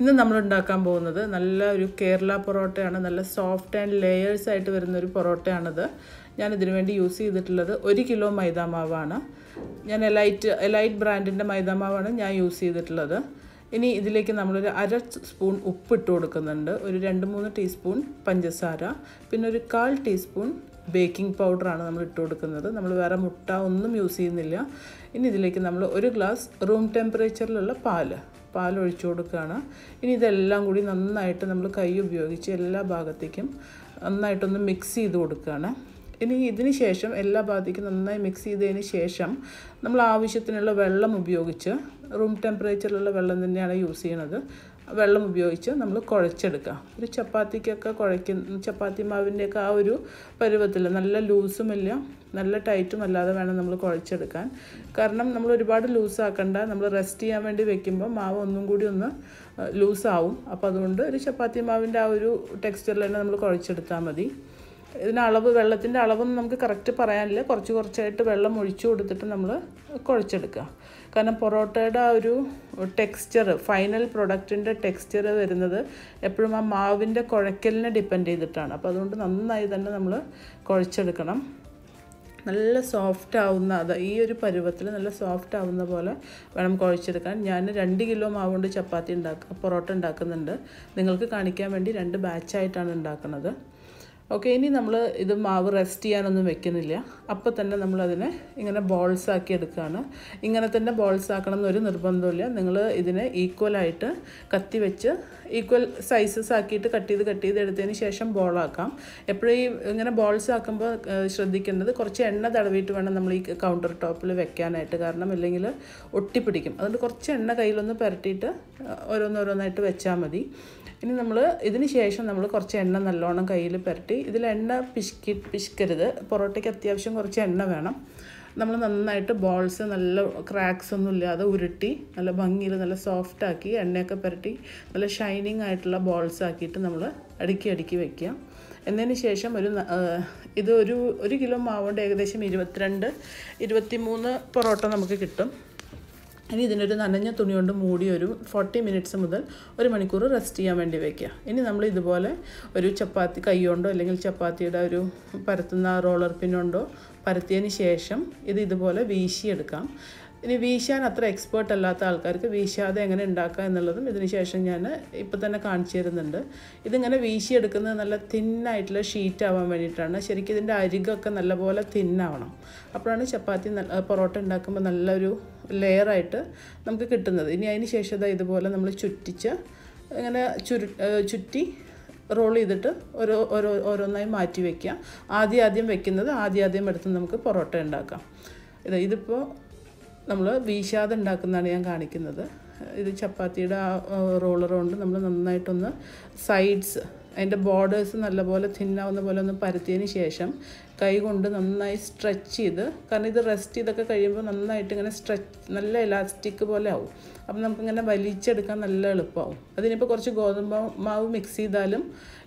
ഇന്ന് നമ്മൾ ഉണ്ടാക്കാൻ പോകുന്നത് നല്ല ഒരു കേരള പൊറോട്ടയാണ് നല്ല സോഫ്റ്റ് ആൻഡ് ലെയേഴ്സ് ആയിട്ട് വരുന്ന ഒരു പൊറോട്ടയാണിത് ഞാൻ ഇതിനു വേണ്ടി യൂസ് ചെയ്തിട്ടുള്ളത് ഒരു കിലോ മൈദാമാവാണ് ഞാൻ എലൈറ്റ് എലൈറ്റ് ബ്രാൻഡിൻ്റെ മൈദാമാവാണ് ഞാൻ യൂസ് ചെയ്തിട്ടുള്ളത് ഇനി ഇതിലേക്ക് നമ്മളൊരു അര സ്പൂൺ ഉപ്പിട്ട് കൊടുക്കുന്നുണ്ട് ഒരു രണ്ട് മൂന്ന് ടീസ്പൂൺ പഞ്ചസാര പിന്നെ ഒരു കാൽ ടീസ്പൂൺ ബേക്കിംഗ് പൗഡറാണ് നമ്മൾ ഇട്ട് കൊടുക്കുന്നത് നമ്മൾ വേറെ മുട്ട ഒന്നും യൂസ് ചെയ്യുന്നില്ല ഇനി ഇതിലേക്ക് നമ്മൾ ഒരു ഗ്ലാസ് റൂം ടെമ്പറേച്ചറിലുള്ള പാല് പാലൊഴിച്ചു കൊടുക്കുകയാണ് ഇനി ഇതെല്ലാം കൂടി നന്നായിട്ട് നമ്മൾ കൈ ഉപയോഗിച്ച് എല്ലാ ഭാഗത്തേക്കും നന്നായിട്ടൊന്ന് മിക്സ് ചെയ്ത് കൊടുക്കുകയാണ് ഇനി ഇതിന് ശേഷം എല്ലാ ഭാഗത്തേക്കും നന്നായി മിക്സ് ചെയ്തതിന് ശേഷം നമ്മൾ ആവശ്യത്തിനുള്ള വെള്ളം ഉപയോഗിച്ച് റൂം ടെമ്പറേച്ചറിലുള്ള വെള്ളം തന്നെയാണ് യൂസ് ചെയ്യുന്നത് വെള്ളം ഉപയോഗിച്ച് നമ്മൾ കുഴച്ചെടുക്കുക ഒരു ചപ്പാത്തിക്കൊക്കെ കുഴയ്ക്കുന്ന ചപ്പാത്തി മാവിൻ്റെയൊക്കെ ആ ഒരു പരുവത്തിൽ നല്ല ലൂസുമില്ല നല്ല ടൈറ്റും അല്ലാതെ വേണം നമ്മൾ കുഴച്ചെടുക്കാൻ കാരണം നമ്മൾ ഒരുപാട് ലൂസാക്കണ്ട നമ്മൾ റെസ്റ്റ് ചെയ്യാൻ വേണ്ടി വെക്കുമ്പോൾ മാവ് ഒന്നും കൂടി ഒന്ന് ലൂസാവും അപ്പോൾ അതുകൊണ്ട് ഒരു ചപ്പാത്തി മാവിൻ്റെ ആ ഒരു ടെക്സ്ചറിൽ തന്നെ നമ്മൾ കുഴച്ചെടുത്താൽ മതി ഇതിന് അളവ് വെള്ളത്തിൻ്റെ അളവൊന്നും നമുക്ക് കറക്റ്റ് പറയാനില്ല കുറച്ച് കുറച്ചായിട്ട് വെള്ളം ഒഴിച്ചു കൊടുത്തിട്ട് നമ്മൾ കുഴച്ചെടുക്കുക കാരണം പൊറോട്ടയുടെ ആ ഒരു ടെക്സ്ചർ ഫൈനൽ പ്രൊഡക്റ്റിൻ്റെ ടെക്സ്ചർ വരുന്നത് എപ്പോഴും ആ മാവിൻ്റെ കുഴക്കലിനെ ഡിപ്പെൻഡ് ചെയ്തിട്ടാണ് അപ്പോൾ അതുകൊണ്ട് നന്നായി തന്നെ നമ്മൾ കുഴച്ചെടുക്കണം നല്ല സോഫ്റ്റ് ആവുന്ന അത് ഈ ഒരു പരുവത്തിൽ നല്ല സോഫ്റ്റ് ആവുന്ന പോലെ വേണം കുഴച്ചെടുക്കാൻ ഞാൻ രണ്ട് കിലോ മാവ് കൊണ്ട് ചപ്പാത്തി ഉണ്ടാക്കുക പൊറോട്ട ഉണ്ടാക്കുന്നുണ്ട് നിങ്ങൾക്ക് കാണിക്കാൻ വേണ്ടി രണ്ട് ബാച്ചായിട്ടാണ് ഉണ്ടാക്കുന്നത് ഓക്കെ ഇനി നമ്മൾ ഇത് മാവ് റെസ്റ്റ് ചെയ്യാനൊന്നും വെക്കുന്നില്ല അപ്പോൾ തന്നെ നമ്മളതിനെ ഇങ്ങനെ ബോൾസ് ആക്കി എടുക്കുകയാണ് ഇങ്ങനെ തന്നെ ബോൾസ് ആക്കണം എന്നൊരു നിർബന്ധമില്ല നിങ്ങൾ ഇതിനെ ഈക്വലായിട്ട് കത്തി വെച്ച് ഈക്വൽ സൈസസ് ആക്കിയിട്ട് കട്ട് ചെയ്ത് കട്ട് ചെയ്ത് എടുത്തതിന് ശേഷം ബോളാക്കാം എപ്പോഴും ഈ ഇങ്ങനെ ബോൾസ് ആക്കുമ്പോൾ ശ്രദ്ധിക്കേണ്ടത് കുറച്ച് എണ്ണ തടവിയിട്ട് വേണം നമ്മൾ ഈ കൗണ്ടർ ടോപ്പിൽ വെക്കാനായിട്ട് കാരണം ഇല്ലെങ്കിൽ ഒട്ടിപ്പിടിക്കും അതുകൊണ്ട് കുറച്ച് എണ്ണ കയ്യിലൊന്ന് പുരട്ടിയിട്ട് ഓരോന്നോരോന്നായിട്ട് വെച്ചാൽ മതി ഇനി നമ്മൾ ഇതിന് ശേഷം നമ്മൾ കുറച്ച് എണ്ണ നല്ലോണം കയ്യിൽ പുരട്ടി ഇതിൽ എണ്ണ പിഷ്കി പിശുക്കരുത് പൊറോട്ടയ്ക്ക് അത്യാവശ്യം കുറച്ച് എണ്ണ വേണം നമ്മൾ നന്നായിട്ട് ബോൾസ് നല്ല ക്രാക്സ് ഒന്നും ഇല്ലാതെ ഉരുട്ടി നല്ല ഭംഗിയിൽ നല്ല സോഫ്റ്റ് ആക്കി എണ്ണയൊക്കെ പുരട്ടി നല്ല ഷൈനിങ് ആയിട്ടുള്ള ബോൾസ് ആക്കിയിട്ട് നമ്മൾ അടുക്കി അടുക്കി വയ്ക്കുക എന്നതിന് ശേഷം ഒരു ഇത് ഒരു ഒരു കിലോ മാവുകൊണ്ട് ഏകദേശം ഇരുപത്തിരണ്ട് മൂന്ന് പൊറോട്ട നമുക്ക് കിട്ടും ഇനി ഇതിനൊരു നനഞ്ഞ തുണി കൊണ്ട് മൂടി ഒരു ഫോർട്ടി മിനിറ്റ്സ് മുതൽ ഒരു മണിക്കൂർ റെസ്റ്റ് ചെയ്യാൻ വേണ്ടി വയ്ക്കുക ഇനി നമ്മൾ ഇതുപോലെ ഒരു ചപ്പാത്തി കൈ കൊണ്ടോ അല്ലെങ്കിൽ ചപ്പാത്തിയുടെ ഒരു പരത്തുന്ന റോളർ പിന്നുകൊണ്ടോ പരത്തിയതിന് ശേഷം ഇത് ഇതുപോലെ വീശിയെടുക്കാം ഇനി വീശാൻ അത്ര എക്സ്പേർട്ട് അല്ലാത്ത ആൾക്കാർക്ക് വീശാതെ എങ്ങനെ ഉണ്ടാക്കുക എന്നുള്ളതും ഇതിന് ശേഷം ഞാൻ ഇപ്പോൾ തന്നെ കാണിച്ചു തരുന്നുണ്ട് ഇതിങ്ങനെ വീശിയെടുക്കുന്നത് നല്ല തിന്നായിട്ടുള്ള ഷീറ്റ് ആവാൻ വേണ്ടിയിട്ടാണ് ശരിക്കും ഇതിൻ്റെ അരികൊക്കെ നല്ലപോലെ തിന്നാവണം അപ്പോഴാണ് ചപ്പാത്തി പൊറോട്ട ഉണ്ടാക്കുമ്പോൾ നല്ലൊരു ലെയറായിട്ട് നമുക്ക് കിട്ടുന്നത് ഇനി അതിന് ശേഷം ഇതുപോലെ നമ്മൾ ചുറ്റിച്ച് ഇങ്ങനെ ചുരു ചുറ്റി റോൾ ചെയ്തിട്ട് ഓരോ ഓരോ ഓരോന്നായി മാറ്റി വയ്ക്കുക ആദ്യം ആദ്യം വെക്കുന്നത് ആദ്യം ആദ്യം എടുത്ത് നമുക്ക് പൊറോട്ട ഉണ്ടാക്കാം ഇത് ഇതിപ്പോൾ നമ്മൾ വീശാതെ ഉണ്ടാക്കുന്നതാണ് ഞാൻ കാണിക്കുന്നത് ഇത് ചപ്പാത്തിയുടെ ആ റോളർ കൊണ്ട് നമ്മൾ നന്നായിട്ടൊന്ന് സൈഡ്സ് അതിൻ്റെ ബോർഡേഴ്സ് നല്ലപോലെ തിന്നാവുന്ന പോലെ ഒന്ന് പരത്തിയതിന് ശേഷം കൈ കൊണ്ട് നന്നായി സ്ട്രെച്ച് ചെയ്ത് കാരണം ഇത് റെസ്റ്റ് ചെയ്തൊക്കെ കഴിയുമ്പോൾ നന്നായിട്ട് ഇങ്ങനെ സ്ട്രെച്ച് നല്ല ഇലാസ്റ്റിക് പോലെ ആവും അപ്പം നമുക്കിങ്ങനെ വലിച്ചെടുക്കാൻ നല്ല എളുപ്പമാവും അതിനിപ്പോൾ കുറച്ച് ഗോതമ്പ് മാവ് മിക്സ് ചെയ്താലും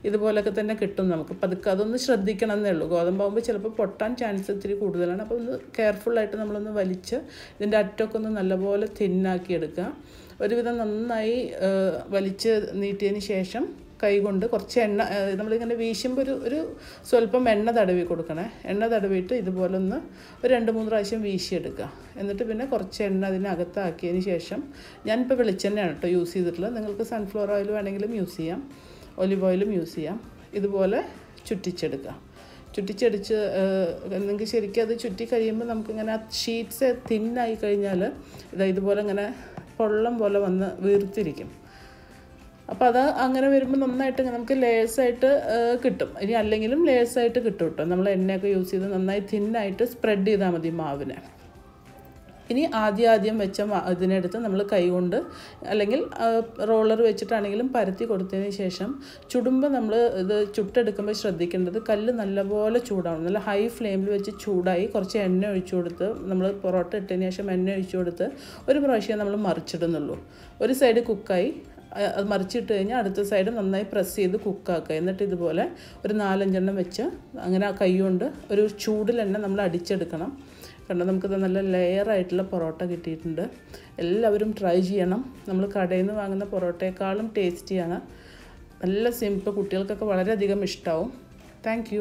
ഇതുപോലൊക്കെ തന്നെ കിട്ടും നമുക്ക് പതുക്കെ അതൊന്ന് ശ്രദ്ധിക്കണം എന്നേ ഉള്ളൂ ഗോതമ്പാവുമ്പ് ചിലപ്പോൾ പൊട്ടാൻ ചാൻസ് ഇത്തിരി കൂടുതലാണ് അപ്പോൾ ഒന്ന് കെയർഫുള്ളായിട്ട് നമ്മളൊന്ന് വലിച്ച് ഇതിൻ്റെ അറ്റമൊക്കെ ഒന്ന് നല്ലപോലെ തിന്നാക്കി എടുക്കുക ഒരുവിധം നന്നായി വലിച്ച് നീട്ടിയതിന് ശേഷം കൈകൊണ്ട് കുറച്ച് എണ്ണ നമ്മളിങ്ങനെ വീശുമ്പോൾ ഒരു ഒരു സ്വല്പം എണ്ണ തടവി കൊടുക്കണേ എണ്ണ തടവിയിട്ട് ഇതുപോലെ ഒന്ന് ഒരു രണ്ട് മൂന്ന് പ്രാവശ്യം വീശിയെടുക്കുക എന്നിട്ട് പിന്നെ കുറച്ച് എണ്ണ അതിനകത്താക്കിയതിന് ശേഷം ഞാനിപ്പോൾ വെളിച്ചെണ്ണയാണ് കേട്ടോ യൂസ് ചെയ്തിട്ടുള്ളത് നിങ്ങൾക്ക് സൺഫ്ലവർ ഓയിൽ വേണമെങ്കിലും യൂസ് ചെയ്യാം ഒലിവ് ഓയിലും യൂസ് ചെയ്യാം ഇതുപോലെ ചുറ്റിച്ചെടുക്കുക ചുറ്റിച്ചടിച്ച് നിങ്ങൾക്ക് ശരിക്കും അത് ചുറ്റി കഴിയുമ്പോൾ നമുക്കിങ്ങനെ ആ ഷീറ്റ്സ് തിന്നായി കഴിഞ്ഞാൽ ഇതാ ഇതുപോലെ ഇങ്ങനെ പൊള്ളം പോലെ വന്ന് വീർത്തിരിക്കും അപ്പോൾ അത് അങ്ങനെ വരുമ്പോൾ നന്നായിട്ട് നമുക്ക് ലേസായിട്ട് കിട്ടും ഇനി അല്ലെങ്കിലും ലേസായിട്ട് കിട്ടും കേട്ടോ നമ്മൾ എണ്ണയൊക്കെ യൂസ് ചെയ്ത് നന്നായി തിന്നായിട്ട് സ്പ്രെഡ് ചെയ്താൽ മതി മാവിനെ ഇനി ആദ്യം ആദ്യം വെച്ച ഇതിനെടുത്ത് നമ്മൾ കൈകൊണ്ട് അല്ലെങ്കിൽ റോളർ വെച്ചിട്ടാണെങ്കിലും പരത്തി കൊടുത്തതിന് ശേഷം ചുടുമ്പോൾ നമ്മൾ ഇത് ചുട്ടെടുക്കുമ്പോൾ ശ്രദ്ധിക്കേണ്ടത് കല്ല് നല്ലപോലെ ചൂടാവണം നല്ല ഹൈ ഫ്ലെയിമിൽ വെച്ച് ചൂടായി കുറച്ച് എണ്ണ ഒഴിച്ചു കൊടുത്ത് നമ്മൾ പൊറോട്ട ഇട്ടതിന് ശേഷം എണ്ണ ഒഴിച്ചു കൊടുത്ത് ഒരു പ്രാവശ്യം നമ്മൾ മറിച്ചിടുന്നുള്ളൂ ഒരു സൈഡ് കുക്കായി അത് മറിച്ചിട്ട് കഴിഞ്ഞാൽ അടുത്ത സൈഡ് നന്നായി പ്രസ് ചെയ്ത് കുക്കാക്കുക എന്നിട്ട് ഇതുപോലെ ഒരു നാലഞ്ചെണ്ണം വെച്ച് അങ്ങനെ ആ കൈ കൊണ്ട് ഒരു ചൂടിലെണ്ണ നമ്മൾ അടിച്ചെടുക്കണം കണ്ടോ നമുക്കിത് നല്ല ലെയർ ആയിട്ടുള്ള പൊറോട്ട കിട്ടിയിട്ടുണ്ട് എല്ലാവരും ട്രൈ ചെയ്യണം നമ്മൾ കടയിൽ നിന്ന് വാങ്ങുന്ന പൊറോട്ടയെക്കാളും ടേസ്റ്റിയാണ് നല്ല സിമ്പിൾ കുട്ടികൾക്കൊക്കെ വളരെയധികം ഇഷ്ടമാവും താങ്ക്